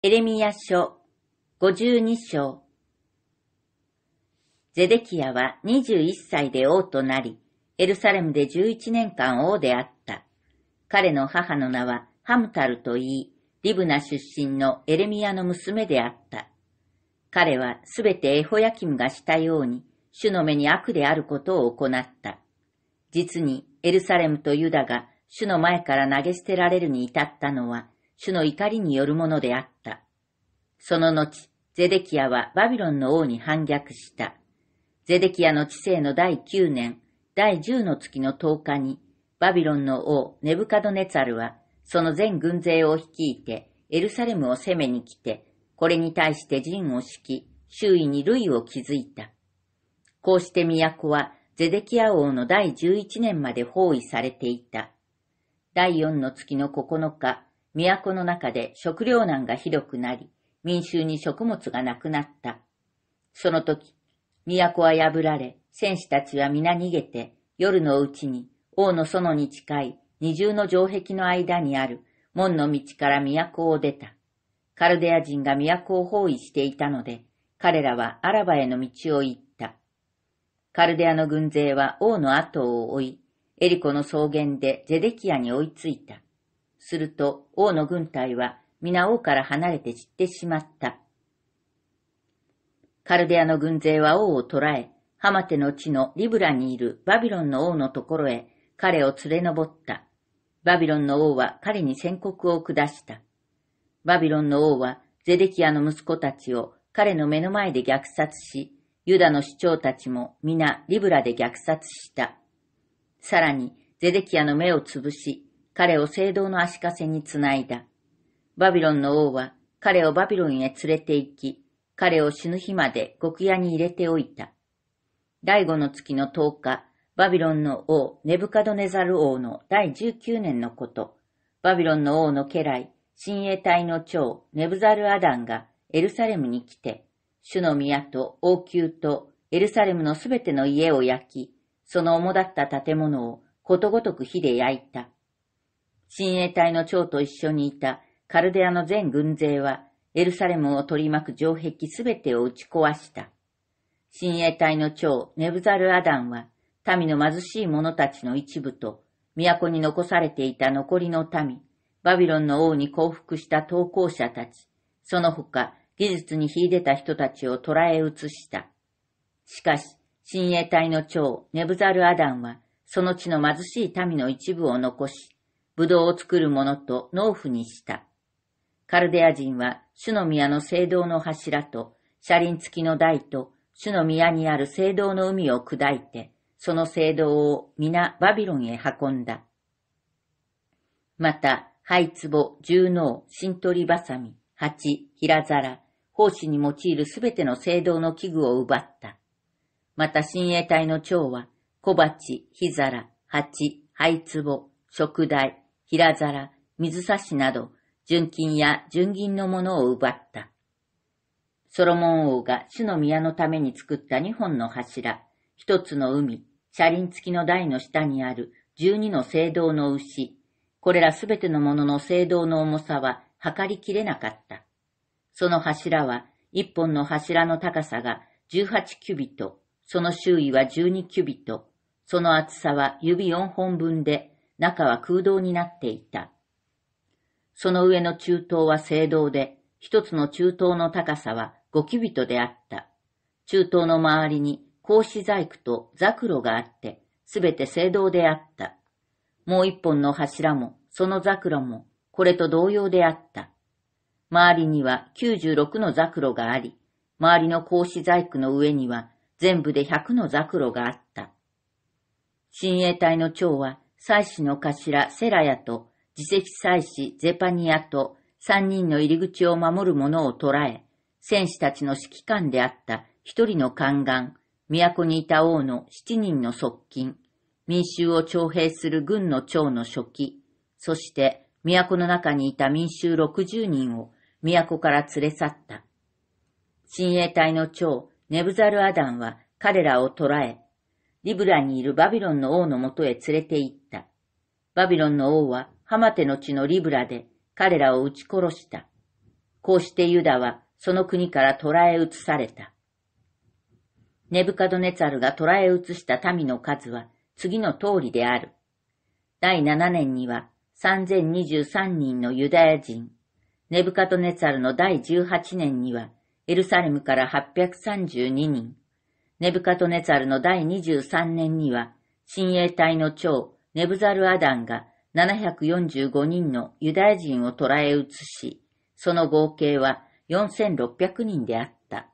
エレミヤ書五十二章ゼデキヤは二十一歳で王となり、エルサレムで十一年間王であった。彼の母の名はハムタルと言い、リブナ出身のエレミアの娘であった。彼はすべてエホヤキムがしたように、主の目に悪であることを行った。実にエルサレムとユダが主の前から投げ捨てられるに至ったのは、主の怒りによるものであった。その後、ゼデキアはバビロンの王に反逆した。ゼデキアの治世の第9年、第10の月の10日に、バビロンの王ネブカドネツァルは、その全軍勢を率いて、エルサレムを攻めに来て、これに対して陣を敷き、周囲に類を築いた。こうして都は、ゼデキア王の第11年まで包囲されていた。第4の月の9日、都の中で食糧難がひどくなり、民衆に食物がなくなった。その時、都は破られ、戦士たちは皆逃げて、夜のうちに、王の園に近い二重の城壁の間にある門の道から都を出た。カルデア人が都を包囲していたので、彼らはアラバへの道を行った。カルデアの軍勢は王の後を追い、エリコの草原でゼデキアに追いついた。すると王の軍隊は皆王から離れて散ってしまった。カルデアの軍勢は王を捕らえ、ハマテの地のリブラにいるバビロンの王のところへ彼を連れ上った。バビロンの王は彼に宣告を下した。バビロンの王はゼデキアの息子たちを彼の目の前で虐殺し、ユダの首長たちも皆リブラで虐殺した。さらにゼデキアの目をつぶし、彼を聖堂の足かせにつないだ。バビロンの王は彼をバビロンへ連れて行き、彼を死ぬ日まで極夜に入れておいた。第五の月の10日、バビロンの王、ネブカドネザル王の第19年のこと、バビロンの王の家来、親衛隊の長、ネブザルアダンがエルサレムに来て、主の宮と王宮とエルサレムのすべての家を焼き、その主だった建物をことごとく火で焼いた。親衛隊の長と一緒にいたカルデアの全軍勢は、エルサレムを取り巻く城壁すべてを打ち壊した。親衛隊の長、ネブザル・アダンは、民の貧しい者たちの一部と、都に残されていた残りの民、バビロンの王に降伏した投降者たち、その他、技術に秀でた人たちを捕らえ移した。しかし、親衛隊の長、ネブザル・アダンは、その地の貧しい民の一部を残し、ぶどを作る者と農夫にした。カルデア人は、主の宮の聖堂の柱と、車輪付きの台と、主の宮にある聖堂の海を砕いて、その聖堂を皆バビロンへ運んだ。また、灰壺、重能、新取りばさみ、鉢、平皿、奉仕に用いるすべての聖堂の器具を奪った。また、親衛隊の長は、小鉢、火皿、鉢、灰壺、食台、平皿、水差しなど、純金や純銀のものを奪った。ソロモン王が主の宮のために作った二本の柱、一つの海、車輪付きの台の下にある十二の聖堂の牛、これらすべてのものの聖堂の重さは測りきれなかった。その柱は、一本の柱の高さが18キュビト、その周囲は12キュビト、その厚さは指4本分で、中は空洞になっていた。その上の中東は聖堂で、一つの中東の高さは5キ人ビトであった。中東の周りに格子細工とザクロがあって、すべて聖堂であった。もう一本の柱も、そのザクロも、これと同様であった。周りには96のザクロがあり、周りの格子細工の上には全部で100のザクロがあった。親衛隊の長は祭司の頭セラヤと、自責祭司ゼパニアと、三人の入り口を守る者を捕らえ、戦士たちの指揮官であった一人の宦官、都にいた王の七人の側近、民衆を徴兵する軍の長の初期、そして都の中にいた民衆六十人を都から連れ去った。親衛隊の長、ネブザルアダンは彼らを捕らえ、リブラにいるバビロンの王のもとへ連れて行った。バビロンの王はハマテの地のリブラで彼らを撃ち殺した。こうしてユダはその国から捕らえ移された。ネブカドネツァルが捕らえ移した民の数は次の通りである。第7年には3023人のユダヤ人、ネブカドネツァルの第18年にはエルサレムから832人、ネブカトネツァルの第23年には、親衛隊の長、ネブザルアダンが745人のユダヤ人を捕らえ移し、その合計は4600人であった。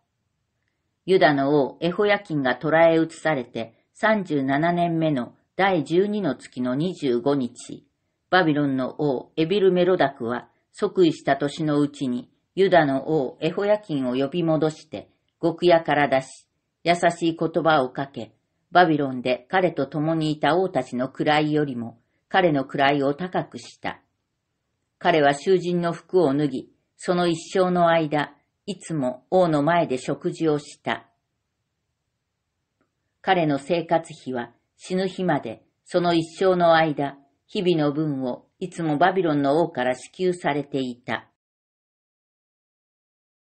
ユダの王エホヤキンが捕らえ移されて37年目の第12の月の25日、バビロンの王エビルメロダクは即位した年のうちにユダの王エホヤキンを呼び戻して、極夜から出し、優しい言葉をかけ、バビロンで彼と共にいた王たちの位よりも彼の位を高くした。彼は囚人の服を脱ぎ、その一生の間、いつも王の前で食事をした。彼の生活費は死ぬ日まで、その一生の間、日々の分をいつもバビロンの王から支給されていた。